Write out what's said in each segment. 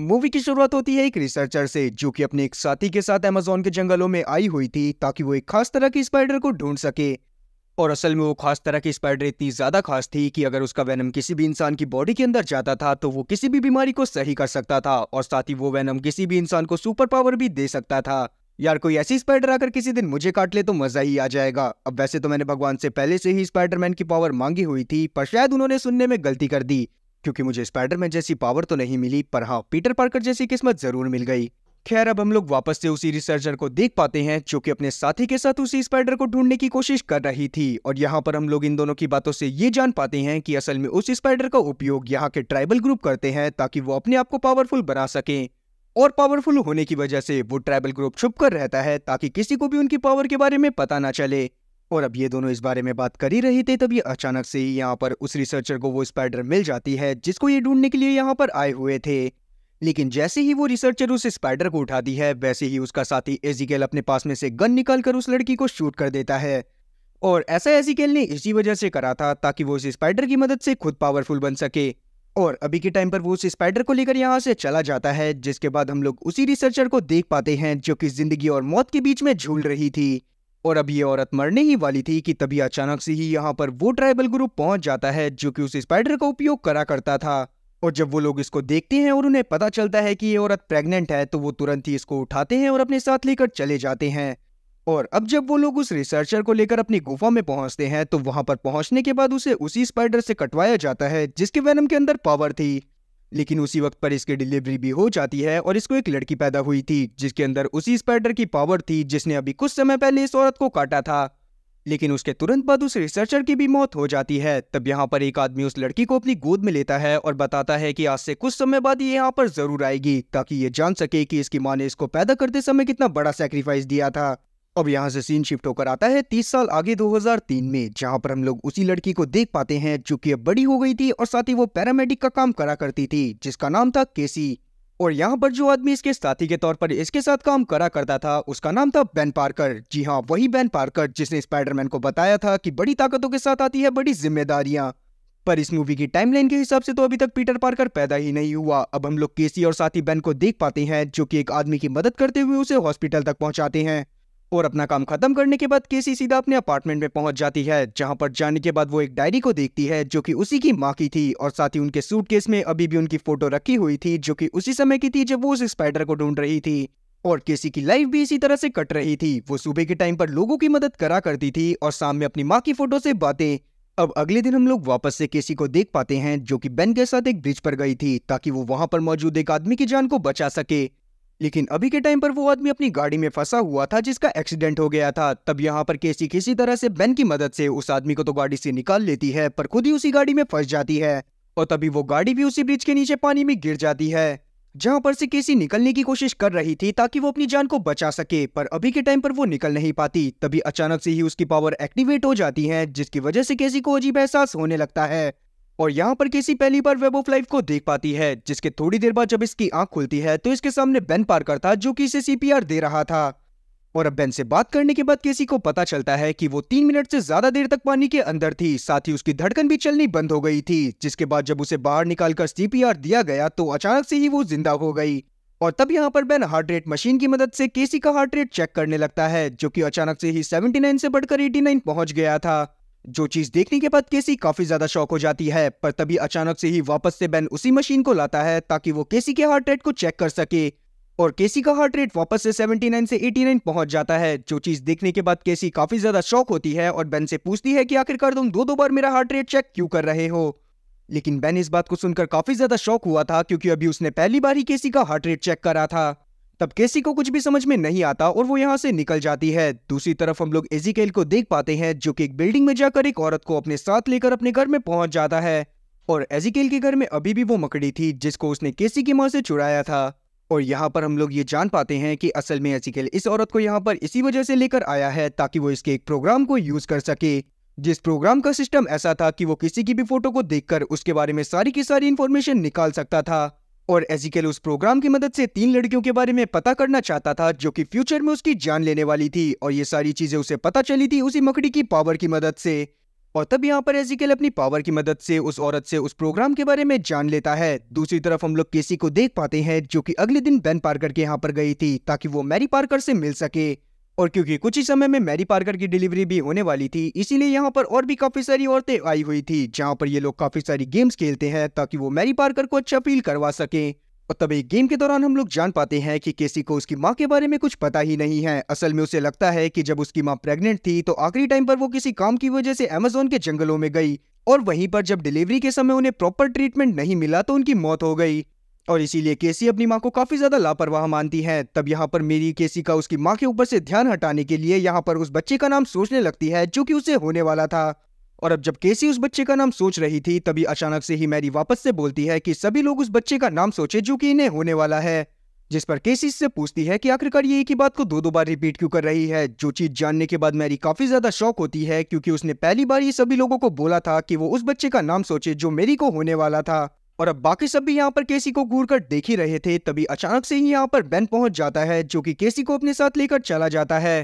movie की शुरुआत होती है एक रिसर्चर से जो कि अपने एक साथी के साथ अमेजोन के जंगलों में आई हुई थी ताकि वो एक खास तरह की स्पाइडर को ढूंढ सके और असल में वो खास तरह की स्पाइडर इतनी ज्यादा खास थी कि अगर उसका वैनम किसी भी इंसान की बॉडी के अंदर जाता था तो वो किसी भी बीमारी को सही कर सकता था और साथ ही वो वैनम किसी भी इंसान को सुपर पावर भी दे सकता था यार कोई ऐसी स्पाइडर आकर किसी दिन मुझे काट ले तो मजा ही आ जाएगा अब वैसे तो मैंने भगवान से पहले से ही स्पाइडरमैन की पावर मांगी हुई थी पर शायद उन्होंने सुनने में गलती कर दी क्योंकि मुझे स्पाइडरमैन जैसी पावर तो नहीं मिली पर हाँ पीटर पार्कर जैसी किस्मत जरूर मिल गई खैर अब हम लोग वापस से उसी रिसर्चर को देख पाते हैं जो कि अपने साथी के साथ उसी स्पाइडर को ढूंढने की कोशिश कर रही थी और यहाँ पर हम लोग इन दोनों की बातों से ये जान पाते हैं कि असल में उस स्पाइडर का उपयोग यहाँ के ट्राइबल ग्रुप करते हैं ताकि वो अपने आप को पावरफुल बना सकें और पावरफुल होने की वजह से वो ट्राइबल ग्रुप छुप रहता है ताकि किसी को भी उनकी पावर के बारे में पता ना चले और अब ये दोनों इस बारे में बात कर ही रहे थे तभी अचानक से ही यहाँ पर उस रिसर्चर को वो स्पाइडर मिल जाती है जिसको ये ढूंढने के लिए यहाँ पर आए हुए थे लेकिन जैसे ही वो रिसर्चर उस स्पाइडर को उठाती है वैसे ही उसका साथी एजिकेल अपने पास में से गन निकाल उस लड़की को शूट कर देता है और ऐसा एजिकेल ने इसी वजह से करा था ताकि वो उस स्पाइडर की मदद से खुद पावरफुल बन सके और अभी के टाइम पर वो उस स्पाइडर को लेकर यहाँ से चला जाता है जिसके बाद हम लोग उसी रिसर्चर को देख पाते हैं जो कि जिंदगी और मौत के बीच में झूल रही थी और अब ये औरत मरने ही वाली थी कि तभी अचानक से ही यहाँ पर वो ट्राइबल ग्रुप पहुंच जाता है जो कि उस स्पाइडर का उपयोग करा करता था और जब वो लोग इसको देखते हैं और उन्हें पता चलता है कि ये औरत प्रेग्नेंट है तो वो तुरंत ही इसको उठाते हैं और अपने साथ लेकर चले जाते हैं और अब जब वो लोग उस रिसर्चर को लेकर अपनी गुफा में पहुंचते हैं तो वहां पर पहुंचने के बाद उसे उसी स्पाइडर से कटवाया जाता है जिसके वैनम के अंदर पावर थी लेकिन उसी वक्त पर इसकी डिलीवरी भी हो जाती है और इसको एक लड़की पैदा हुई थी जिसके अंदर उसी स्पाइडर की पावर थी जिसने अभी कुछ समय पहले इस औरत को काटा था लेकिन उसके तुरंत बाद उस रिसर्चर की भी मौत हो जाती है तब यहाँ पर एक आदमी उस लड़की को अपनी गोद में लेता है और बताता है कि आज से कुछ समय बाद ये यहाँ पर जरूर आएगी ताकि ये जान सके कि इसकी माँ ने इसको पैदा करते समय कितना बड़ा सेक्रीफाइस दिया था अब यहाँ से सीन शिफ्ट होकर आता है तीस साल आगे 2003 में जहाँ पर हम लोग उसी लड़की को देख पाते हैं जो कि अब बड़ी हो गई थी और साथ ही वो पैरामेडिक का काम करा करती थी जिसका नाम था केसी और यहाँ पर जो आदमी इसके साथी के तौर पर इसके साथ काम करा करता था उसका नाम था बैन पार्कर जी हाँ वही बैन पार्कर जिसने स्पाइडरमैन को बताया था कि बड़ी ताकतों के साथ आती है बड़ी जिम्मेदारियां पर इस मूवी की टाइमलाइन के हिसाब से तो अभी तक पीटर पार्कर पैदा ही नहीं हुआ अब हम लोग केसी और साथी बैन को देख पाते हैं जो कि एक आदमी की मदद करते हुए उसे हॉस्पिटल तक पहुंचाते हैं और अपना काम खत्म करने के बाद केसी सीधा अपने अपार्टमेंट में पहुंच जाती है जहां पर जाने के बाद वो एक डायरी को देखती है जो कि उसी की माँ की थी और साथ ही उनके सूटकेस में अभी भी उनकी फोटो रखी हुई थी जो कि उसी समय की थी जब वो उस स्पाइडर को ढूंढ रही थी और केसी की लाइफ भी इसी तरह से कट रही थी वो सुबह के टाइम पर लोगों की मदद करा करती थी और शाम में अपनी माँ की फोटो से बातें अब अगले दिन हम लोग वापस से केसी को देख पाते हैं जो कि बेन के साथ एक ब्रिज पर गई थी ताकि वो वहां पर मौजूद एक आदमी की जान को बचा सके लेकिन अभी के टाइम पर वो आदमी अपनी गाड़ी में फंसा हुआ था जिसका एक्सीडेंट हो गया था तब यहाँ पर केसी किसी तरह से बेन की मदद से उस आदमी को तो गाड़ी से निकाल लेती है पर खुद ही उसी गाड़ी में फंस जाती है और तभी वो गाड़ी भी उसी ब्रिज के नीचे पानी में गिर जाती है जहाँ पर से केसी निकलने की कोशिश कर रही थी ताकि वो अपनी जान को बचा सके पर अभी के टाइम पर वो निकल नहीं पाती तभी अचानक से ही उसकी पावर एक्टिवेट हो जाती है जिसकी वजह से केसी को अजीब एहसास होने लगता है और यहाँ पर केसी पहली बार वेब ऑफ लाइफ को देख पाती है जिसके थोड़ी देर बाद जब इसकी आंख खुलती है तो इसके सामने बेन पार्कर था जो कि इसे सीपीआर दे रहा था और अब बेन से बात करने के बाद केसी को पता चलता है कि वो तीन मिनट से ज्यादा देर तक पानी के अंदर थी साथ ही उसकी धड़कन भी चलनी बंद हो गई थी जिसके बाद जब उसे बाहर निकालकर सीपीआर दिया गया तो अचानक से ही वो जिंदा हो गई और तब यहाँ पर बेन हार्ट रेट मशीन की मदद से केसी का हार्ट रेट चेक करने लगता है जो कि अचानक से ही 79 से बढ़कर 89 पहुंच गया था जो चीज देखने के बाद केसी काफी ज्यादा शौक हो जाती है पर तभी अचानक से ही वापस से बेन उसी मशीन को लाता है ताकि वो केसी के हार्ट रेट को चेक कर सके और केसी का हार्ट रेट वापस से 79 से 89 पहुंच जाता है जो चीज देखने के बाद केसी काफी ज्यादा शौक होती है और बेन से पूछती है कि आखिरकार तुम दो दो बार मेरा हार्ट रेट चेक क्यों कर रहे हो लेकिन बेन इस बात को सुनकर काफी ज्यादा शौक हुआ था क्योंकि अभी उसने पहली बार ही केसी का हार्ट रेट चेक करा था तब केसी को कुछ भी समझ में नहीं आता और वो यहाँ से निकल जाती है दूसरी तरफ हम लोग एजिकेल को देख पाते हैं जो कि एक बिल्डिंग में जाकर एक औरत को अपने साथ लेकर अपने घर में पहुंच जाता है और एजिकेल के घर में अभी भी वो मकड़ी थी जिसको उसने केसी की माँ से चुराया था और यहाँ पर हम लोग ये जान पाते हैं कि असल में एजिकेल इस औरत को यहाँ पर इसी वजह से लेकर आया है ताकि वो इसके एक प्रोग्राम को यूज कर सके जिस प्रोग्राम का सिस्टम ऐसा था कि वो किसी की भी फोटो को देखकर उसके बारे में सारी की सारी इन्फॉर्मेशन निकाल सकता था और एजिकल उस प्रोग्राम की मदद से तीन लड़कियों के बारे में पता करना चाहता था जो कि फ्यूचर में उसकी जान लेने वाली थी और ये सारी चीजें उसे पता चली थी उसी मकड़ी की पावर की मदद से और तब यहाँ पर एजिकल अपनी पावर की मदद से उस औरत से उस प्रोग्राम के बारे में जान लेता है दूसरी तरफ हम लोग केसी को देख पाते हैं जो कि अगले दिन बेन पार्कर के यहाँ पर गई थी ताकि वो मैरी पार्कर से मिल सके और क्योंकि कुछ ही समय में मैरी पार्कर की डिलीवरी भी होने वाली थी इसीलिए यहाँ पर और भी काफी सारी औरतें आई हुई थी जहाँ पर ये लोग काफी सारी गेम्स खेलते हैं ताकि वो मैरी पार्कर को अच्छा फील करवा सके और तब एक गेम के दौरान हम लोग जान पाते हैं कि केसी को उसकी माँ के बारे में कुछ पता ही नहीं है असल में उसे लगता है कि जब उसकी माँ प्रेग्नेंट थी तो आखिरी टाइम पर वो किसी काम की वजह से अमेजोन के जंगलों में गई और वहीं पर जब डिलीवरी के समय उन्हें प्रॉपर ट्रीटमेंट नहीं मिला तो उनकी मौत हो गई और इसीलिए केसी अपनी माँ को काफी ज्यादा लापरवाह मानती है तब यहाँ पर मेरी केसी का उसकी माँ के ऊपर से ध्यान हटाने के लिए यहाँ पर उस बच्चे का नाम सोचने लगती है जो कि उसे होने वाला था और अब जब केसी उस बच्चे का नाम सोच रही थी तभी अचानक से ही मैरी वापस से बोलती है कि सभी लोग उस बच्चे का नाम सोचे जो कि इन्हें होने वाला है जिस पर केसी इससे पूछती है कि आखिरकार ये एक ही बात को दो दो बार रिपीट क्यों कर रही है जो चीज जानने के बाद मैरी काफी ज्यादा शौक होती है क्योंकि उसने पहली बार ये सभी लोगों को बोला था कि वो उस बच्चे का नाम सोचे जो मेरी को होने वाला था और अब बाकी सब भी यहाँ पर केसी को घूर कर देख ही रहे थे तभी अचानक से ही यहाँ पर बेन पहुंच जाता है जो कि केसी को अपने साथ लेकर चला जाता है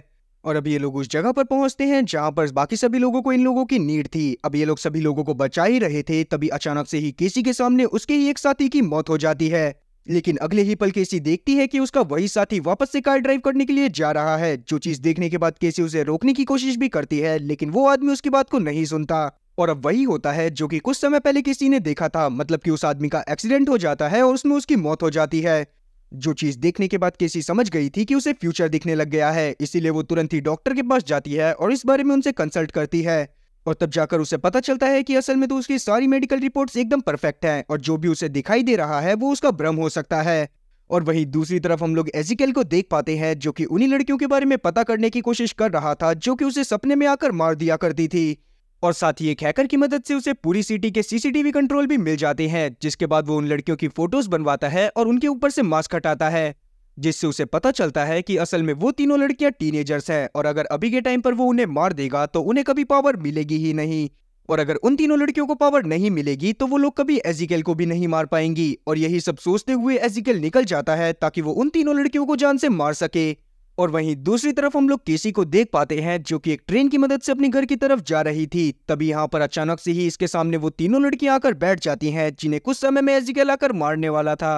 और अब ये लोग उस जगह पर पहुंचते हैं जहां पर बाकी सभी लोगों को इन लोगों की नीड थी अब ये लोग सभी लोगों को बचा ही रहे थे तभी अचानक से ही केसी के सामने उसके ही एक साथी की मौत हो जाती है लेकिन अगले ही पल केसी देखती है कि उसका वही साथी वापस से कार ड्राइव करने के लिए जा रहा है जो चीज देखने के बाद केसी उसे रोकने की कोशिश भी करती है लेकिन वो आदमी उसकी बात को नहीं सुनता और अब वही होता है जो कि कुछ समय पहले किसी ने देखा था मतलब कि उस आदमी का एक्सीडेंट हो जाता है और उसमें उसकी मौत हो जाती है जो चीज देखने के बाद केसी समझ गई थी कि उसे फ्यूचर दिखने लग गया है इसीलिए वो तुरंत ही डॉक्टर के पास जाती है और इस बारे में उनसे कंसल्ट करती है और तब जाकर उसे पता चलता है कि असल में तो उसकी सारी मेडिकल रिपोर्ट्स एकदम परफेक्ट हैं और जो भी उसे दिखाई दे रहा है वो उसका भ्रम हो सकता है और वहीं दूसरी तरफ हम लोग एजिकल को देख पाते हैं जो कि उन्हीं लड़कियों के बारे में पता करने की कोशिश कर रहा था जो कि उसे सपने में आकर मार दिया करती थी और साथ ही एक हैकर की मदद से उसे पूरी सिटी के सीसीटीवी कंट्रोल भी मिल जाते हैं जिसके बाद वो उन लड़कियों की फोटोज बनवाता है और उनके ऊपर से मास्क हटाता है जिससे उसे पता चलता है कि असल में वो तीनों लड़कियां टीनेजर्स हैं और अगर अभी के टाइम पर वो उन्हें मार देगा तो उन्हें कभी पावर मिलेगी ही नहीं और अगर उन तीनों लड़कियों को पावर नहीं मिलेगी तो वो लोग कभी एजिकल को भी नहीं मार पाएंगी और यही सब सोचते हुए एजिकल निकल जाता है ताकि वो उन तीनों लड़कियों को जान से मार सके और वहीं दूसरी तरफ हम लोग केसी को देख पाते हैं जो कि एक ट्रेन की मदद से अपने घर की तरफ जा रही थी तभी यहाँ पर अचानक से ही इसके सामने वो तीनों लड़कियां आकर बैठ जाती हैं जिन्हें कुछ समय में एजी आकर मारने वाला था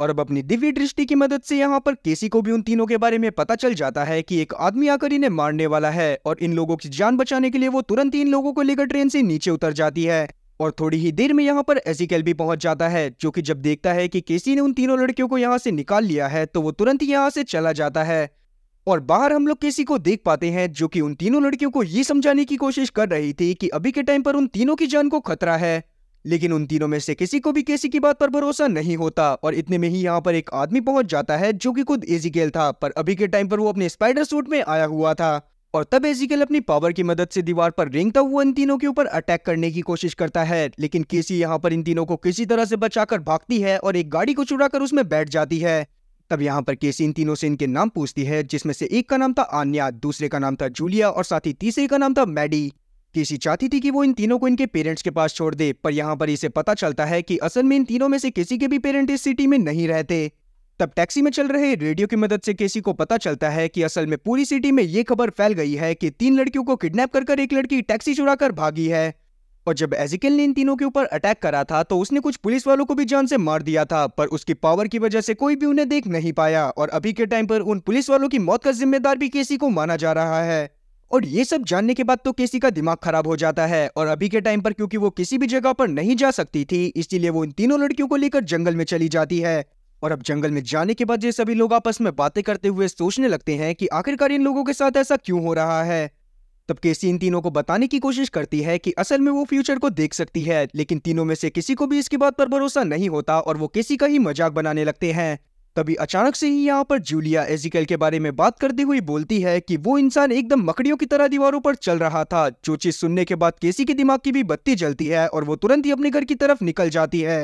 और अब अपनी दिव्य दृष्टि की मदद से यहाँ पर केसी को भी उन तीनों के बारे में पता चल जाता है कि एक आदमी आकर इन्हें मारने वाला है और इन लोगों की जान बचाने के लिए वो तुरंत इन लोगों को लेकर ट्रेन से नीचे उतर जाती है और थोड़ी ही देर में यहाँ पर एजिकल भी पहुंच जाता है जो कि जब देखता है कि केसी ने उन तीनों लड़कियों को यहाँ से निकाल लिया है तो वो तुरंत ही यहाँ से चला जाता है और बाहर हम लोग किसी को देख पाते हैं जो कि उन तीनों लड़कियों को ये समझाने की कोशिश कर रही थी कि अभी के टाइम पर उन तीनों की जान को खतरा है लेकिन उन तीनों में से किसी को भी केसी की बात पर भरोसा नहीं होता और इतने में ही यहाँ पर एक आदमी पहुंच जाता है जो कि खुद एजिकेल था पर अभी के टाइम पर वो अपने स्पाइडर सूट में आया हुआ था और तब एजिकेल अपनी पावर की मदद से दीवार पर रेंगता हुआ इन तीनों के ऊपर अटैक करने की कोशिश करता है लेकिन केसी यहाँ पर इन तीनों को किसी तरह से बचाकर भागती है और एक गाड़ी को चुरा उसमें बैठ जाती है तब यहाँ पर केसी इन तीनों से इनके नाम पूछती है जिसमें से एक का नाम था आन्या दूसरे का नाम था जूलिया और साथ ही तीसरे का नाम था मैडी केसी चाहती थी कि वो इन तीनों को इनके पेरेंट्स के पास छोड़ दे पर यहाँ पर इसे पता चलता है कि असल में इन तीनों में से किसी के भी पेरेंट इस सिटी में नहीं रहते तब टैक्सी में चल रहे रेडियो की मदद से केसी को पता चलता है कि असल में पूरी सिटी में ये खबर फैल गई है कि तीन लड़कियों को किडनैप कर एक लड़की टैक्सी चुरा भागी है और जब एजिकल ने इन तीनों के ऊपर अटैक करा था तो उसने कुछ पुलिस वालों को भी जान से मार दिया था पर उसकी पावर की वजह से कोई भी उन्हें देख नहीं पाया और अभी के टाइम पर उन पुलिस वालों की मौत का जिम्मेदार भी केसी को माना जा रहा है और ये सब जानने के बाद तो केसी का दिमाग खराब हो जाता है और अभी के टाइम पर क्योंकि वो किसी भी जगह पर नहीं जा सकती थी इसीलिए वो इन तीनों लड़कियों को लेकर जंगल में चली जाती है और अब जंगल में जाने के बाद ये सभी लोग आपस में बातें करते हुए सोचने लगते हैं कि आखिरकार इन लोगों के साथ ऐसा क्यों हो रहा है तब केसी इन तीनों को बताने की कोशिश करती है कि असल में वो फ्यूचर को देख सकती है लेकिन तीनों में से किसी को भी इसकी बात पर भरोसा नहीं होता और वो केसी का ही मजाक बनाने लगते हैं तभी अचानक से ही यहाँ पर जूलिया एजिकल के बारे में बात करते हुए बोलती है कि वो इंसान एकदम मकड़ियों की तरह दीवारों पर चल रहा था जो चीज सुनने के बाद केसी के दिमाग की भी बत्ती जलती है और वो तुरंत ही अपने घर की तरफ निकल जाती है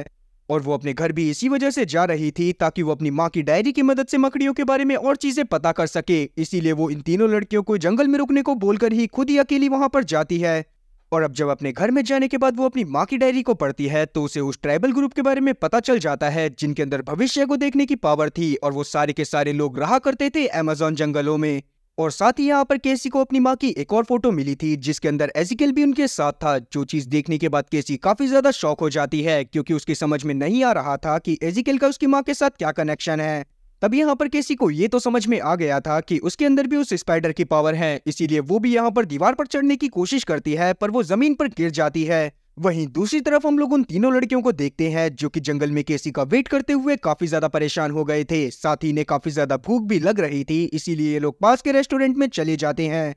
और वो अपने घर भी इसी वजह से जा रही थी ताकि वो अपनी माँ की डायरी की मदद से मकड़ियों के बारे में और चीजें पता कर सके इसीलिए वो इन तीनों लड़कियों को जंगल में रुकने को बोलकर ही खुद ही अकेली वहां पर जाती है और अब जब अपने घर में जाने के बाद वो अपनी माँ की डायरी को पढ़ती है तो उसे उस ट्राइबल ग्रुप के बारे में पता चल जाता है जिनके अंदर भविष्य को देखने की पावर थी और वो सारे के सारे लोग रहा करते थे अमेजोन जंगलों में और साथ ही यहाँ पर केसी को अपनी माँ की एक और फोटो मिली थी जिसके अंदर एजिकल भी उनके साथ था जो चीज देखने के बाद केसी काफी ज्यादा शौक हो जाती है क्योंकि उसकी समझ में नहीं आ रहा था कि एजिकल का उसकी माँ के साथ क्या कनेक्शन है तभी यहाँ पर केसी को ये तो समझ में आ गया था कि उसके अंदर भी उस स्पाइडर की पावर है इसीलिए वो भी यहाँ पर दीवार पर चढ़ने की कोशिश करती है पर वो जमीन पर गिर जाती है वहीं दूसरी तरफ हम लोग उन तीनों लड़कियों को देखते हैं जो कि जंगल में केसी का वेट करते हुए काफी ज्यादा परेशान हो गए थे साथ ही इन्हें काफी ज्यादा भूख भी लग रही थी इसीलिए ये लोग पास के रेस्टोरेंट में चले जाते हैं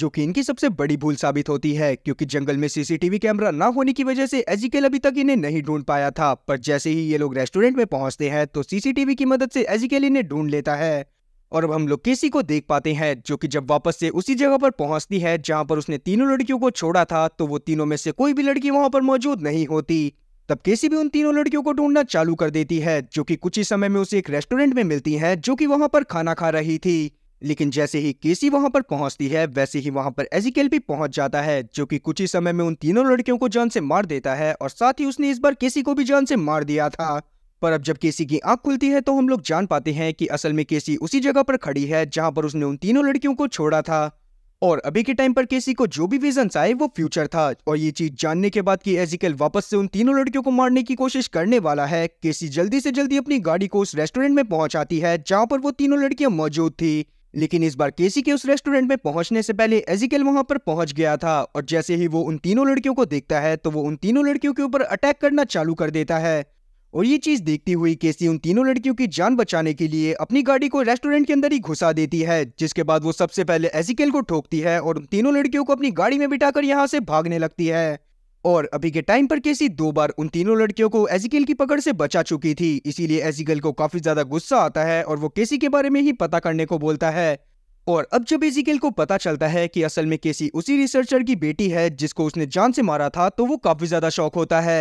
जो कि इनकी सबसे बड़ी भूल साबित होती है क्योंकि जंगल में सीसीटीवी कैमरा ना होने की वजह से एजिकेल अभी तक इन्हें नहीं ढूंढ पाया था पर जैसे ही ये लोग रेस्टोरेंट में पहुंचते हैं तो सीसीटीवी की मदद से एजिकेल इन्हें ढूंढ लेता है और अब हम लोग केसी को देख पाते हैं जो कि जब वापस से उसी जगह पर पहुंचती है जहां पर उसने तीनों लड़कियों को छोड़ा था तो वो तीनों में से कोई भी लड़की वहां पर मौजूद नहीं होती तब केसी भी उन तीनों लड़कियों को ढूंढना चालू कर देती है जो कि कुछ ही समय में उसे एक रेस्टोरेंट में मिलती है जो कि वहां पर खाना खा रही थी लेकिन जैसे ही केसी वहां पर पहुंचती है वैसे ही वहां पर एजिकल भी पहुंच जाता है जो कि कुछ ही समय में उन तीनों लड़कियों को जान से मार देता है और साथ ही उसने इस बार केसी को भी जान से मार दिया था पर अब जब केसी की आंख खुलती है तो हम लोग जान पाते हैं कि असल में केसी उसी जगह पर खड़ी है जहां पर उसने उन तीनों लड़कियों को छोड़ा था और अभी के टाइम पर केसी को जो भी विजन आए वो फ्यूचर था और ये चीज जानने के बाद कि एजिकल वापस से उन तीनों लड़कियों को मारने की कोशिश करने वाला है केसी जल्दी से जल्दी अपनी गाड़ी को उस रेस्टोरेंट में पहुंचाती है जहां पर वो तीनों लड़कियां मौजूद थी लेकिन इस बार केसी के उस रेस्टोरेंट में पहुंचने से पहले एजिकल वहां पर पहुंच गया था और जैसे ही वो उन तीनों लड़कियों को देखता है तो वो उन तीनों लड़कियों के ऊपर अटैक करना चालू कर देता है और ये चीज देखती हुई केसी उन तीनों लड़कियों की जान बचाने के लिए अपनी गाड़ी को रेस्टोरेंट के अंदर ही घुसा देती है जिसके बाद वो सबसे पहले एसिकेल को ठोकती है और उन तीनों लड़कियों को अपनी गाड़ी में बिठाकर यहाँ से भागने लगती है और अभी के टाइम पर केसी दो बार उन तीनों लड़कियों को एजिकल की पकड़ से बचा चुकी थी इसीलिए एजिकल को काफी ज्यादा गुस्सा आता है और वो केसी के बारे में ही पता करने को बोलता है और अब जब एजिकल को पता चलता है कि असल में केसी उसी रिसर्चर की बेटी है जिसको उसने जान से मारा था तो वो काफी ज्यादा शौक होता है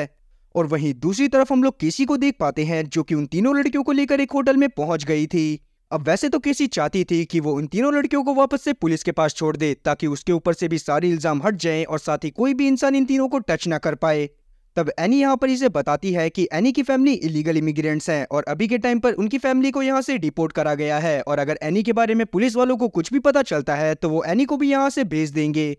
और वहीं दूसरी तरफ हम लोग केसी को देख पाते हैं जो कि उन तीनों लड़कियों को लेकर एक होटल में पहुंच गई थी अब वैसे तो केसी चाहती थी कि वो उन तीनों लड़कियों को वापस से पुलिस के पास छोड़ दे ताकि उसके ऊपर से भी सारे इल्जाम हट जाएं और साथ ही कोई भी इंसान इन तीनों को टच ना कर पाए तब एनी यहाँ पर इसे बताती है कि एनी की फैमिली इलीगल इमिग्रेंट्स हैं और अभी के टाइम पर उनकी फैमिली को यहाँ से डिपोर्ट करा गया है और अगर एनी के बारे में पुलिस वालों को कुछ भी पता चलता है तो वो एनी को भी यहाँ से भेज देंगे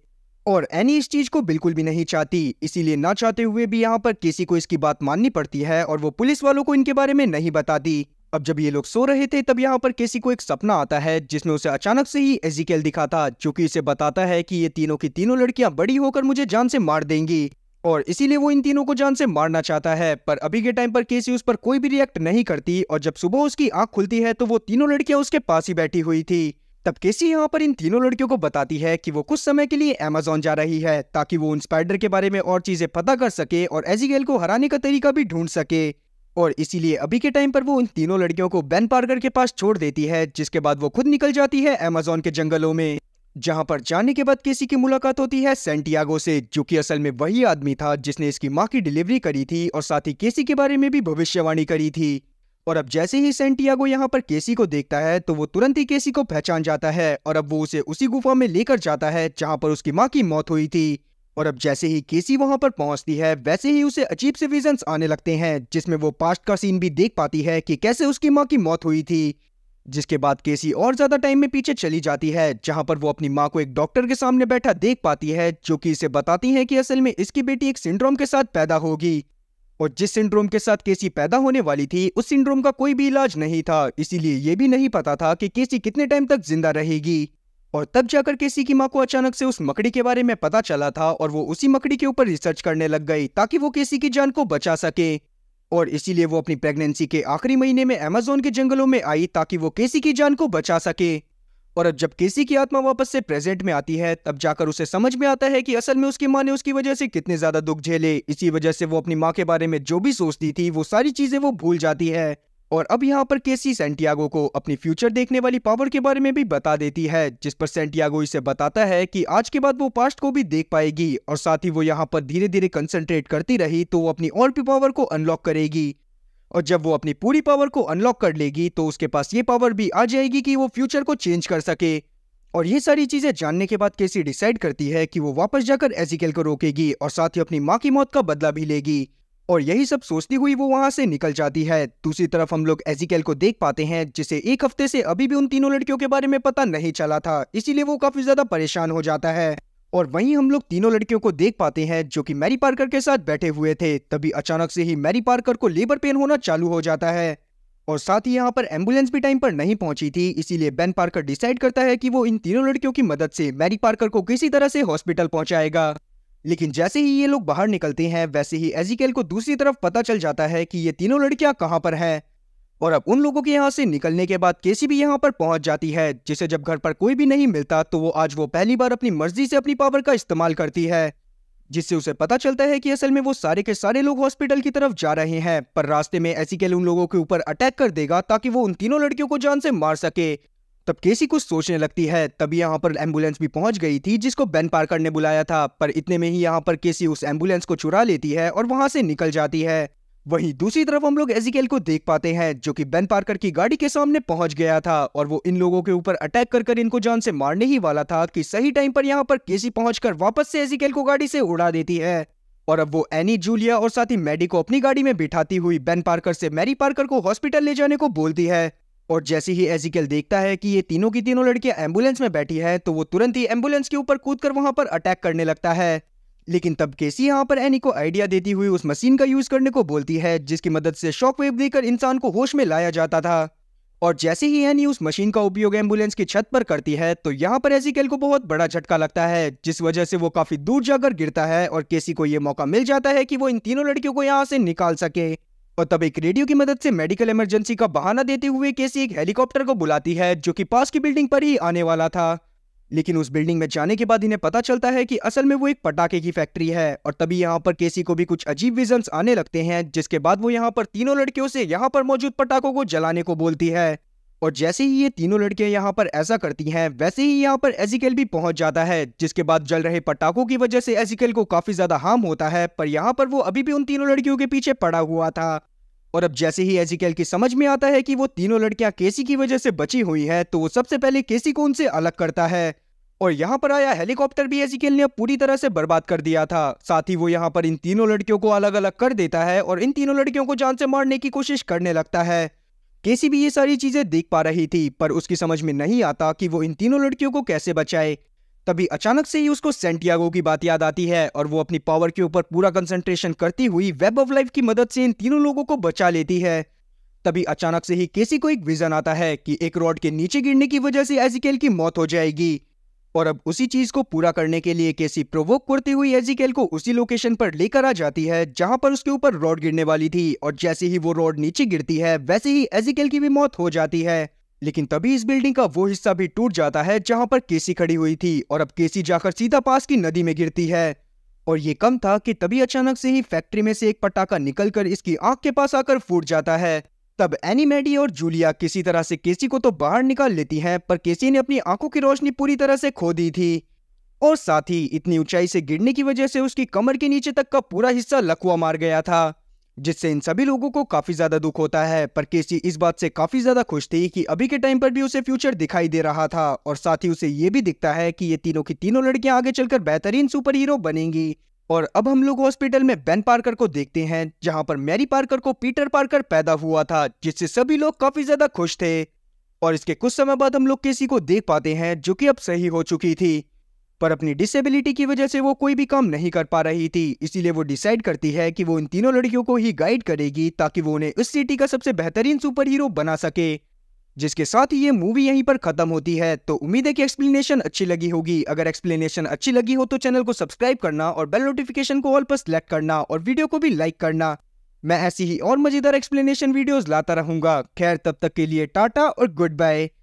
और एनी इस चीज़ को बिल्कुल भी नहीं चाहती इसीलिए ना चाहते हुए भी यहाँ पर केसी को इसकी बात माननी पड़ती है और वो पुलिस वालों को इनके बारे में नहीं बताती अब जब ये लोग सो रहे थे तब यहाँ पर केसी को एक सपना आता है जिसमें उसे अचानक से ही एजिकेल दिखाता जो कि इसे बताता है कि ये तीनों की तीनों लड़कियां बड़ी होकर मुझे जान से मार देंगी और इसीलिए वो इन तीनों को जान से मारना चाहता है पर अभी के टाइम पर केसी उस पर कोई भी रिएक्ट नहीं करती और जब सुबह उसकी आंख खुलती है तो वो तीनों लड़कियां उसके पास ही बैठी हुई थी तब केसी यहाँ पर इन तीनों लड़कियों को बताती है कि वो कुछ समय के लिए अमेजोन जा रही है ताकि वो उन स्पाइडर के बारे में और चीजें पता कर सके और एजिगेल को हराने का तरीका भी ढूंढ सके और इसीलिए अभी के टाइम पर वो इन तीनों लड़कियों को बेन पार्कर के पास छोड़ देती है जिसके बाद वो खुद निकल जाती है अमेजोन के जंगलों में जहां पर जाने के बाद केसी की मुलाकात होती है सेंटियागो से जो कि असल में वही आदमी था जिसने इसकी माँ की डिलीवरी करी थी और साथ ही केसी के बारे में भी भविष्यवाणी करी थी और अब जैसे ही सेंटियागो यहाँ पर केसी को देखता है तो वो तुरंत ही केसी को पहचान जाता है और अब वो उसे उसी गुफा में लेकर जाता है जहाँ पर उसकी माँ की मौत हुई थी और अब जैसे ही केसी वहां पर पहुंचती है वैसे ही उसे अजीब से विजन आने लगते हैं जिसमें वो पास्ट का सीन भी देख पाती है कि कैसे उसकी माँ की मौत हुई थी जिसके बाद केसी और ज्यादा टाइम में पीछे चली जाती है जहां पर वो अपनी माँ को एक डॉक्टर के सामने बैठा देख पाती है जो कि इसे बताती है कि असल में इसकी बेटी एक सिंड्रोम के साथ पैदा होगी और जिस सिंड्रोम के साथ केसी पैदा होने वाली थी उस सिंड्रोम का कोई भी इलाज नहीं था इसीलिए यह भी नहीं पता था कि केसी कितने टाइम तक जिंदा रहेगी और तब जाकर केसी की माँ को अचानक से उस मकड़ी के बारे में पता चला था और वो उसी मकड़ी के ऊपर रिसर्च करने लग गई ताकि वो केसी की जान को बचा सके और इसीलिए वो अपनी प्रेगनेंसी के आखिरी महीने में अमेजोन के जंगलों में आई ताकि वो केसी की जान को बचा सके और अब जब केसी की आत्मा वापस से प्रेजेंट में आती है तब जाकर उसे समझ में आता है कि असल में उसकी माँ ने उसकी वजह से कितने ज्यादा दुख झेले इसी वजह से वो अपनी माँ के बारे में जो भी सोचती थी वो सारी चीजें वो भूल जाती है और अब यहाँ पर केसी सेंटियागो को अपनी फ्यूचर देखने वाली पावर के बारे में भी बता देती है जिस पर सेंटियागो इसे बताता है कि आज के बाद वो पास्ट को भी देख पाएगी और साथ ही वो यहाँ पर धीरे धीरे कंसंट्रेट करती रही तो वो अपनी और भी पावर को अनलॉक करेगी और जब वो अपनी पूरी पावर को अनलॉक कर लेगी तो उसके पास ये पावर भी आ जाएगी कि वो फ्यूचर को चेंज कर सके और ये सारी चीज़ें जानने के बाद केसी डिसाइड करती है कि वो वापस जाकर एजिकल को रोकेगी और साथ ही अपनी माँ की मौत का बदला भी लेगी और यही सब सोचती हुई वो वहां से निकल जाती है दूसरी तरफ हम लोग एजिकल को देख पाते हैं जिसे एक हफ्ते से अभी भी उन तीनों लड़कियों के बारे में पता नहीं चला था इसीलिए वो काफ़ी ज़्यादा परेशान हो जाता है और वहीं हम लोग तीनों लड़कियों को देख पाते हैं जो कि मैरी पार्कर के साथ बैठे हुए थे तभी अचानक से ही मैरी पार्कर को लेबर पेन होना चालू हो जाता है और साथ ही यहाँ पर एम्बुलेंस भी टाइम पर नहीं पहुंची थी इसीलिए बेन पार्कर डिसाइड करता है कि वो इन तीनों लड़कियों की मदद से मैरी पार्कर को किसी तरह से हॉस्पिटल पहुंचाएगा लेकिन जैसे ही ये लोग बाहर निकलते हैं वैसे ही एजिकेल को दूसरी तरफ पता चल जाता है कि ये तीनों लड़कियां कहाँ पर हैं और अब उन लोगों के यहाँ से निकलने के बाद केसी भी यहाँ पर पहुंच जाती है जिसे जब घर पर कोई भी नहीं मिलता तो वो आज वो पहली बार अपनी मर्जी से अपनी पावर का इस्तेमाल करती है जिससे उसे पता चलता है कि असल में वो सारे के सारे लोग हॉस्पिटल की तरफ जा रहे हैं पर रास्ते में ऐसी उन लोगों के ऊपर अटैक कर देगा ताकि वो उन तीनों लड़कियों को जान से मार सके तब केसी कुछ सोचने लगती है तभी यहाँ पर एम्बुलेंस भी पहुंच गई थी जिसको बेन पार्कर ने बुलाया था पर इतने में ही यहाँ पर केसी उस एम्बुलेंस को चुरा लेती है और वहां से निकल जाती है वहीं दूसरी तरफ हम लोग एजिकेल को देख पाते हैं जो कि बेन पार्कर की गाड़ी के सामने पहुंच गया था और वो इन लोगों के ऊपर अटैक कर कर इनको जान से मारने ही वाला था कि सही टाइम पर यहाँ पर केसी पहुंचकर वापस से एजिकेल को गाड़ी से उड़ा देती है और अब वो एनी जूलिया और साथ ही मैडी को अपनी गाड़ी में बिठाती हुई बेन पार्कर से मैरी पार्कर को हॉस्पिटल ले जाने को बोलती है और जैसे ही एजिकल देखता है कि ये तीनों की तीनों लड़कियां एम्बुलेंस में बैठी है तो वो तुरंत ही एम्बुलेंस के ऊपर कूद कर वहां पर अटैक करने लगता है लेकिन तब केसी यहाँ पर एनी को आइडिया देती हुई उस मशीन का यूज करने को बोलती है जिसकी मदद से शॉक वेव देकर इंसान को होश में लाया जाता था और जैसे ही एनी उस मशीन का उपयोग एम्बुलेंस की छत पर करती है तो यहाँ पर एसिकल को बहुत बड़ा झटका लगता है जिस वजह से वो काफी दूर जाकर गिरता है और केसी को ये मौका मिल जाता है कि वो इन तीनों लड़कियों को यहाँ से निकाल सके और तब एक रेडियो की मदद से मेडिकल इमरजेंसी का बहाना देते हुए केसी एक हेलीकॉप्टर को बुलाती है जो कि पास की बिल्डिंग पर ही आने वाला था लेकिन उस बिल्डिंग में जाने के बाद इन्हें पता चलता है कि असल में वो एक पटाखे की फैक्ट्री है और तभी यहाँ पर केसी को भी कुछ अजीब विजन्स आने लगते हैं जिसके बाद वो यहाँ पर तीनों लड़कियों से यहाँ पर मौजूद पटाखों को जलाने को बोलती है और जैसे ही ये तीनों लड़कियां यहाँ पर ऐसा करती हैं वैसे ही यहाँ पर एजिकल भी पहुंच जाता है जिसके बाद जल रहे पटाखों की वजह से एजिकल को काफी ज्यादा हार्म होता है पर यहाँ पर वो अभी भी उन तीनों लड़कियों के पीछे पड़ा हुआ था और अब जैसे ही एजिकल की समझ में आता है कि वो तीनों लड़कियां केसी की वजह से बची हुई है तो वो सबसे पहले केसी को उनसे अलग करता है और यहाँ पर आया हेलीकॉप्टर भी एजिकल ने पूरी तरह से बर्बाद कर दिया था साथ ही वो यहाँ पर इन तीनों लड़कियों को अलग अलग कर देता है और इन तीनों लड़कियों को जान से मारने की कोशिश करने लगता है केसी भी ये सारी चीजें देख पा रही थी पर उसकी समझ में नहीं आता कि वो इन तीनों लड़कियों को कैसे बचाए तभी अचानक से ही उसको सेंटियागो की बात याद आती है और वो अपनी पावर के ऊपर पूरा कंसंट्रेशन करती हुई वेब ऑफ लाइफ की मदद से इन तीनों लोगों को बचा लेती है तभी अचानक से ही केसी को एक विजन आता है कि एक रॉड के नीचे गिरने की वजह से एजिकेल की मौत हो जाएगी और अब उसी चीज को पूरा करने के लिए केसी प्रोवोक करती हुई एजिकेल को उसी लोकेशन पर लेकर आ जाती है जहां पर उसके ऊपर रॉड गिरने वाली थी और जैसे ही वो रॉड नीचे गिरती है वैसे ही एजिकेल की भी मौत हो जाती है लेकिन तभी इस बिल्डिंग का वो हिस्सा भी टूट जाता है जहां पर केसी खड़ी हुई थी और अब केसी जाकर सीधा पास की नदी में गिरती है और ये कम था कि तभी अचानक से ही फैक्ट्री में से एक पटाखा निकलकर इसकी आंख के पास आकर फूट जाता है तब एनीमेडी और जूलिया किसी तरह से केसी को तो बाहर निकाल लेती हैं पर केसी ने अपनी आंखों की रोशनी पूरी तरह से खो दी थी और साथ ही इतनी ऊंचाई से गिरने की वजह से उसकी कमर के नीचे तक का पूरा हिस्सा लकवा मार गया था जिससे इन सभी लोगों को काफ़ी ज़्यादा दुख होता है पर केसी इस बात से काफ़ी ज़्यादा खुश थी कि अभी के टाइम पर भी उसे फ्यूचर दिखाई दे रहा था और साथ ही उसे ये भी दिखता है कि ये तीनों की तीनों लड़कियां आगे चलकर बेहतरीन सुपर हीरो बनेंगी और अब हम लोग हॉस्पिटल में बेन पार्कर को देखते हैं जहां पर मैरी पार्कर को पीटर पार्कर पैदा हुआ था जिससे सभी लोग काफ़ी ज़्यादा खुश थे और इसके कुछ समय बाद हम लोग केसी को देख पाते हैं जो कि अब सही हो चुकी थी पर अपनी डिसेबिलिटी की वजह से वो कोई भी काम नहीं कर पा रही थी इसीलिए वो डिसाइड करती है कि वो इन तीनों लड़कियों को ही गाइड करेगी ताकि वो उन्हें उस सिटी का सबसे बेहतरीन सुपर हीरो बना सके जिसके साथ ही ये मूवी यहीं पर खत्म होती है तो उम्मीद है कि एक्सप्लेनेशन अच्छी लगी होगी अगर एक्सप्लेनेशन अच्छी लगी हो तो चैनल को सब्सक्राइब करना और बेल नोटिफिकेशन को ऑल पर सिलेक्ट करना और वीडियो को भी लाइक करना मैं ऐसी ही और मजेदार एक्सप्लेनेशन वीडियोस लाता रहूंगा खैर तब तक के लिए टाटा और गुड बाय